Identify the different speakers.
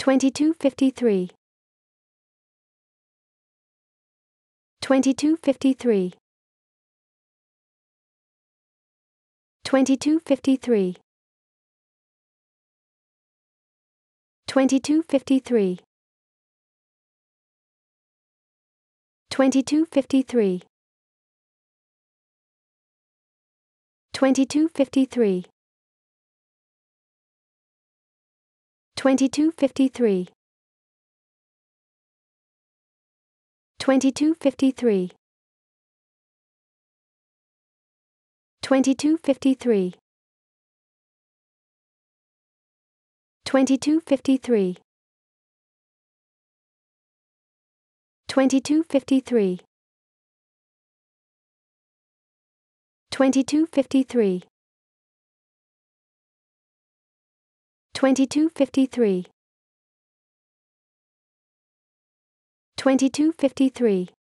Speaker 1: 2253 2253 2253 2253 2253 2253 2253 2253 2253 2253 2253 2253 2253 2253